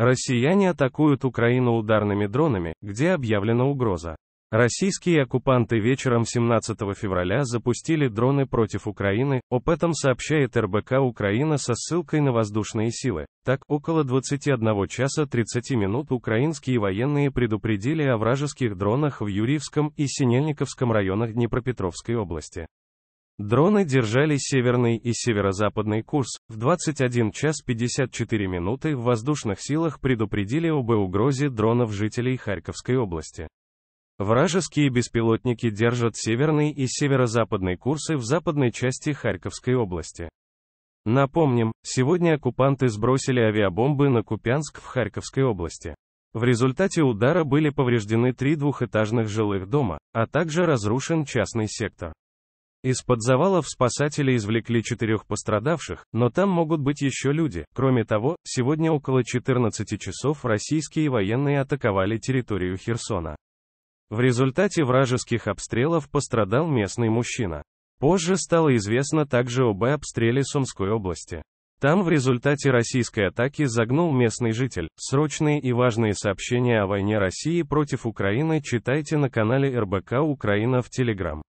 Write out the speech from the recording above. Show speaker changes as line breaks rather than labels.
Россияне атакуют Украину ударными дронами, где объявлена угроза. Российские оккупанты вечером 17 февраля запустили дроны против Украины, об этом сообщает РБК Украина со ссылкой на воздушные силы. Так, около 21 часа 30 минут украинские военные предупредили о вражеских дронах в Юрьевском и Синельниковском районах Днепропетровской области. Дроны держали северный и северо-западный курс. В 21 час 54 минуты в воздушных силах предупредили об угрозе дронов жителей Харьковской области. Вражеские беспилотники держат северный и северо-западный курсы в западной части Харьковской области. Напомним, сегодня оккупанты сбросили авиабомбы на Купянск в Харьковской области. В результате удара были повреждены три двухэтажных жилых дома, а также разрушен частный сектор. Из-под завалов спасатели извлекли четырех пострадавших, но там могут быть еще люди. Кроме того, сегодня около 14 часов российские военные атаковали территорию Херсона. В результате вражеских обстрелов пострадал местный мужчина. Позже стало известно также об обстреле Сумской области. Там в результате российской атаки загнул местный житель. Срочные и важные сообщения о войне России против Украины читайте на канале РБК Украина в Телеграм.